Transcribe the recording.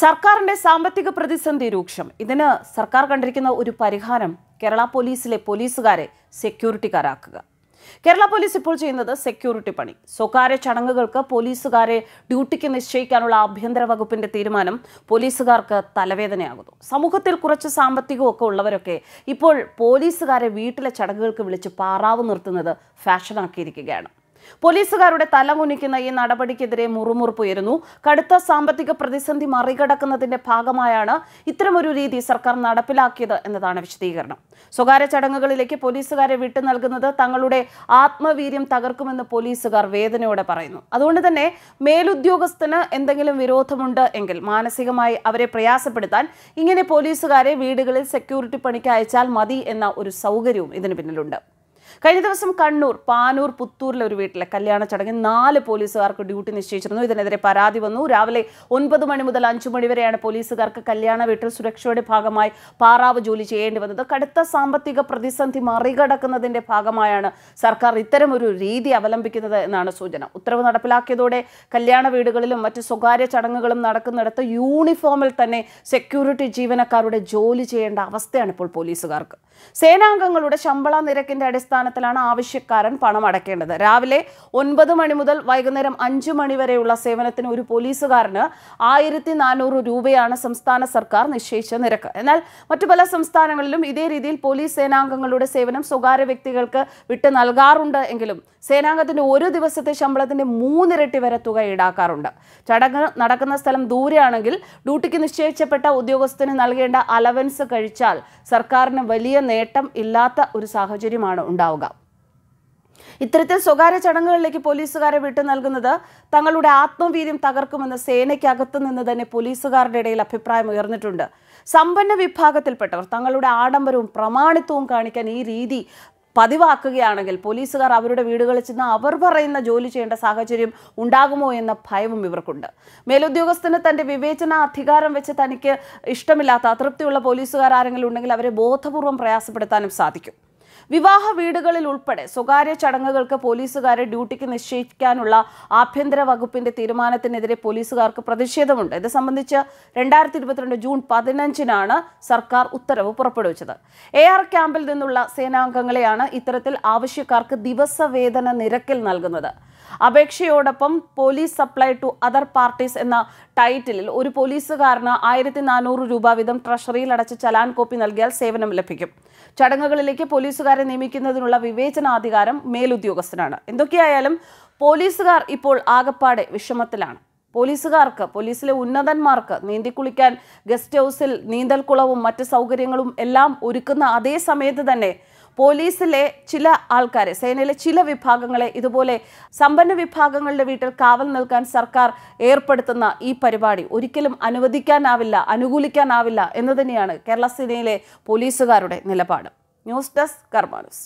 സർക്കാരിന്റെ സാമ്പത്തിക പ്രതിസന്ധി രൂക്ഷം ഇതിന് സർക്കാർ കണ്ടിരിക്കുന്ന ഒരു പരിഹാരം കേരള പോലീസിലെ പോലീസുകാരെ സെക്യൂരിറ്റിക്കാരാക്കുക കേരള പോലീസ് ഇപ്പോൾ ചെയ്യുന്നത് സെക്യൂരിറ്റി പണി സ്വകാര്യ ചടങ്ങുകൾക്ക് പോലീസുകാരെ ഡ്യൂട്ടിക്ക് നിശ്ചയിക്കാനുള്ള ആഭ്യന്തര വകുപ്പിന്റെ തീരുമാനം പോലീസുകാർക്ക് തലവേദനയാകുന്നു സമൂഹത്തിൽ കുറച്ച് സാമ്പത്തികമൊക്കെ ഉള്ളവരൊക്കെ ഇപ്പോൾ പോലീസുകാരെ വീട്ടിലെ ചടങ്ങുകൾക്ക് വിളിച്ച് പാറാവ് നിർത്തുന്നത് ഫാഷനാക്കിയിരിക്കുകയാണ് പോലീസുകാരുടെ തലകുനിക്കുന്ന ഈ നടപടിക്കെതിരെ മുറുമുറുപ്പുയരുന്നു കടുത്ത സാമ്പത്തിക പ്രതിസന്ധി മറികടക്കുന്നതിന്റെ ഭാഗമായാണ് ഇത്തരമൊരു രീതി സർക്കാർ നടപ്പിലാക്കിയത് എന്നതാണ് വിശദീകരണം സ്വകാര്യ ചടങ്ങുകളിലേക്ക് പോലീസുകാരെ വിട്ടു നൽകുന്നത് തങ്ങളുടെ ആത്മവീര്യം തകർക്കുമെന്ന് പോലീസുകാർ വേദനയോടെ പറയുന്നു അതുകൊണ്ട് തന്നെ മേലുദ്യോഗസ്ഥന് എന്തെങ്കിലും വിരോധമുണ്ട് എങ്കിൽ മാനസികമായി അവരെ പ്രയാസപ്പെടുത്താൻ ഇങ്ങനെ പോലീസുകാരെ വീടുകളിൽ സെക്യൂരിറ്റി പണിക്ക് അയച്ചാൽ മതി എന്ന ഒരു സൗകര്യവും ഇതിന് പിന്നിലുണ്ട് കഴിഞ്ഞ ദിവസം കണ്ണൂർ പാനൂർ പുത്തൂരിലെ ഒരു വീട്ടിലെ കല്യാണ ചടങ്ങിൽ നാല് പോലീസുകാർക്ക് ഡ്യൂട്ടി നിശ്ചയിച്ചിരുന്നു ഇതിനെതിരെ പരാതി വന്നു രാവിലെ ഒൻപത് മണി മുതൽ അഞ്ചു മണി വരെയാണ് പോലീസുകാർക്ക് കല്യാണ വീട്ടിൽ സുരക്ഷയുടെ ഭാഗമായി പാറാവ് ജോലി ചെയ്യേണ്ടി വന്നത് കടുത്ത സാമ്പത്തിക പ്രതിസന്ധി മറികടക്കുന്നതിന്റെ ഭാഗമായാണ് സർക്കാർ ഇത്തരം ഒരു രീതി അവലംബിക്കുന്നത് എന്നാണ് സൂചന ഉത്തരവ് നടപ്പിലാക്കിയതോടെ കല്യാണ വീടുകളിലും മറ്റ് സ്വകാര്യ ചടങ്ങുകളും നടക്കുന്നിടത്ത് യൂണിഫോമിൽ തന്നെ സെക്യൂരിറ്റി ജീവനക്കാരുടെ ജോലി ചെയ്യേണ്ട അവസ്ഥയാണ് ഇപ്പോൾ പോലീസുകാർക്ക് സേനാംഗങ്ങളുടെ ശമ്പള നിരക്കിന്റെ അടിസ്ഥാന അടിസ്ഥാനത്തിലാണ് ആവശ്യക്കാരൻ പണം അടയ്ക്കേണ്ടത് രാവിലെ ഒൻപത് മണി മുതൽ വൈകുന്നേരം അഞ്ച് മണി വരെയുള്ള സേവനത്തിന് ഒരു പോലീസുകാരന് ആയിരത്തി നാനൂറ് രൂപയാണ് സംസ്ഥാന സർക്കാർ നിശ്ചയിച്ച നിരക്ക് എന്നാൽ മറ്റു പല സംസ്ഥാനങ്ങളിലും ഇതേ രീതിയിൽ പോലീസ് സേനാംഗങ്ങളുടെ സേവനം സ്വകാര്യ വ്യക്തികൾക്ക് വിട്ട് നൽകാറുണ്ട് എങ്കിലും സേനാംഗത്തിന്റെ ഒരു ദിവസത്തെ ശമ്പളത്തിന്റെ മൂന്നിരട്ടി വരെ തുക ഈടാക്കാറുണ്ട് ചടങ്ങ് നടക്കുന്ന സ്ഥലം ദൂരെയാണെങ്കിൽ ഡ്യൂട്ടിക്ക് നിശ്ചയിച്ചപ്പെട്ട ഉദ്യോഗസ്ഥന് നൽകേണ്ട അലവൻസ് കഴിച്ചാൽ സർക്കാരിന് വലിയ നേട്ടം ഇല്ലാത്ത ഒരു സാഹചര്യമാണ് ഉണ്ടാവുക ഉണ്ടാവുക ഇത്തരത്തിൽ സ്വകാര്യ ചടങ്ങുകളിലേക്ക് പോലീസുകാരെ വിട്ടു നൽകുന്നത് തങ്ങളുടെ ആത്മവീര്യം തകർക്കുമെന്ന് സേനയ്ക്കകത്തു നിന്ന് തന്നെ പോലീസുകാരുടെ ഇടയിൽ അഭിപ്രായം ഉയർന്നിട്ടുണ്ട് സമ്പന്ന വിഭാഗത്തിൽപ്പെട്ടവർ തങ്ങളുടെ ആഡംബരവും പ്രമാണിത്വവും കാണിക്കാൻ ഈ രീതി പതിവാക്കുകയാണെങ്കിൽ പോലീസുകാർ അവരുടെ വീടുകളിൽ ചെന്ന് അവർ പറയുന്ന ജോലി ചെയ്യേണ്ട സാഹചര്യം ഉണ്ടാകുമോ എന്ന ഭയവും ഇവർക്കുണ്ട് മേലുദ്യോഗസ്ഥന് തൻ്റെ വിവേചന അധികാരം വെച്ച് തനിക്ക് ഇഷ്ടമില്ലാത്ത അതൃപ്തിയുള്ള പോലീസുകാർ ആരെങ്കിലും ഉണ്ടെങ്കിൽ അവരെ ബോധപൂർവം പ്രയാസപ്പെടുത്താനും സാധിക്കും വിവാഹ വീടുകളിൽ ഉൾപ്പെടെ സ്വകാര്യ ചടങ്ങുകൾക്ക് പോലീസുകാരെ ഡ്യൂട്ടിക്ക് നിശ്ചയിക്കാനുള്ള ആഭ്യന്തര വകുപ്പിന്റെ തീരുമാനത്തിനെതിരെ പോലീസുകാർക്ക് പ്രതിഷേധമുണ്ട് ഇത് സംബന്ധിച്ച് രണ്ടായിരത്തി ഇരുപത്തിരണ്ട് ജൂൺ പതിനഞ്ചിനാണ് സർക്കാർ ഉത്തരവ് പുറപ്പെടുവിച്ചത് എ ആർ ക്യാമ്പിൽ നിന്നുള്ള സേനാംഗങ്ങളെയാണ് ഇത്തരത്തിൽ ആവശ്യക്കാർക്ക് ദിവസവേതന നിരക്കിൽ നൽകുന്നത് അപേക്ഷയോടൊപ്പം police supply to other parties എന്ന ടൈറ്റിലിൽ ഒരു പോലീസുകാരന് ആയിരത്തി നാനൂറ് രൂപ വീതം ട്രഷറിയിൽ അടച്ച ചലാൻ കോപ്പി നൽകിയാൽ സേവനം ലഭിക്കും ചടങ്ങുകളിലേക്ക് പോലീസുകാരെ നിയമിക്കുന്നതിനുള്ള വിവേചനാധികാരം മേലുദ്യോഗസ്ഥനാണ് എന്തൊക്കെയായാലും പോലീസുകാർ ഇപ്പോൾ ആകപ്പാടെ വിഷമത്തിലാണ് പോലീസുകാർക്ക് പോലീസിലെ ഉന്നതന്മാർക്ക് നീന്തിക്കുളിക്കാൻ ഗസ്റ്റ് ഹൗസിൽ നീന്തൽക്കുളവും മറ്റ് സൗകര്യങ്ങളും എല്ലാം ഒരുക്കുന്ന അതേ സമയത്ത് തന്നെ പോലീസിലെ ചില ആൾക്കാരെ സേനയിലെ ചില വിഭാഗങ്ങളെ ഇതുപോലെ സമ്പന്ന വിഭാഗങ്ങളുടെ വീട്ടിൽ കാവൽ നിൽക്കാൻ സർക്കാർ ഏർപ്പെടുത്തുന്ന ഈ പരിപാടി ഒരിക്കലും അനുവദിക്കാനാവില്ല അനുകൂലിക്കാനാവില്ല എന്ന് തന്നെയാണ് കേരള സേനയിലെ പോലീസുകാരുടെ നിലപാട് ന്യൂസ് ഡെസ്ക് കർമാനുസ്